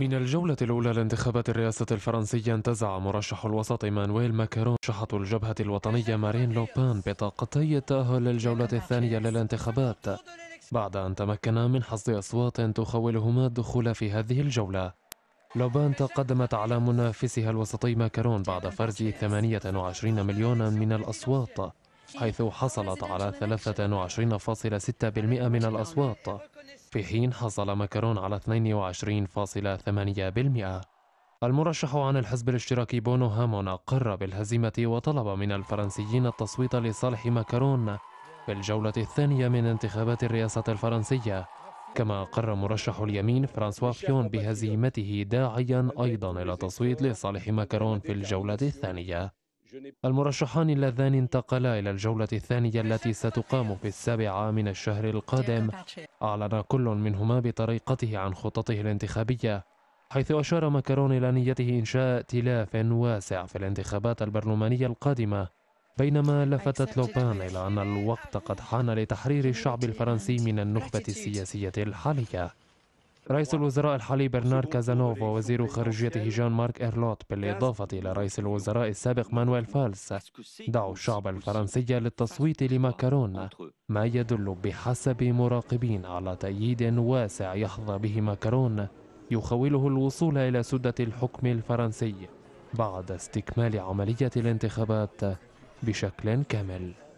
من الجولة الأولى لانتخابات الرئاسة الفرنسية انتزع مرشح الوسط مانويل ماكرون شحة الجبهة الوطنية مارين لوبان بطاقتي التأهل للجولة الثانية للانتخابات بعد أن تمكنا من حصد أصوات تخولهما الدخول في هذه الجولة لوبان تقدمت على منافسها الوسطي ماكرون بعد فرز 28 مليونا من الأصوات حيث حصلت على 23.6% من الأصوات في حين حصل ماكرون على 22.8% المرشح عن الحزب الاشتراكي بونو هامون أقر بالهزيمة وطلب من الفرنسيين التصويت لصالح ماكرون في الجولة الثانية من انتخابات الرئاسة الفرنسية كما أقر مرشح اليمين فرانسوا فيون بهزيمته داعيا أيضا إلى التصويت لصالح ماكرون في الجولة الثانية المرشحان اللذان انتقلا إلى الجولة الثانية التي ستقام في السابعة من الشهر القادم أعلن كل منهما بطريقته عن خططه الانتخابية حيث أشار ماكرون إلى نيته إنشاء ائتلاف واسع في الانتخابات البرلمانية القادمة بينما لفتت لوبان إلى أن الوقت قد حان لتحرير الشعب الفرنسي من النخبة السياسية الحالية رئيس الوزراء الحالي برنار كازانوفا وزير خارجيته جان مارك إيرلوت بالإضافة إلى رئيس الوزراء السابق مانويل فالس دعوا الشعب الفرنسي للتصويت لماكرون ما يدل بحسب مراقبين على تأييد واسع يحظى به ماكرون يخوله الوصول إلى سدة الحكم الفرنسي بعد استكمال عملية الانتخابات بشكل كامل